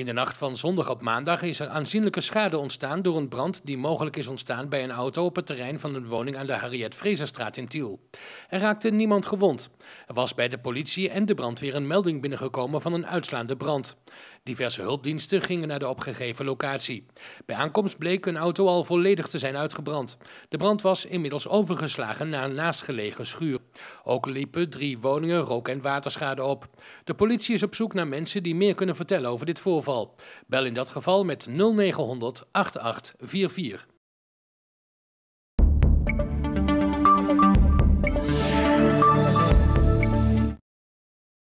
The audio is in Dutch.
In de nacht van zondag op maandag is er aanzienlijke schade ontstaan door een brand die mogelijk is ontstaan bij een auto op het terrein van een woning aan de Harriet Frezerstraat in Tiel. Er raakte niemand gewond. Er was bij de politie en de brandweer een melding binnengekomen van een uitslaande brand. Diverse hulpdiensten gingen naar de opgegeven locatie. Bij aankomst bleek een auto al volledig te zijn uitgebrand. De brand was inmiddels overgeslagen naar een naastgelegen schuur. Ook liepen drie woningen rook- en waterschade op. De politie is op zoek naar mensen die meer kunnen vertellen over dit voorval. Bel in dat geval met 0900 8844.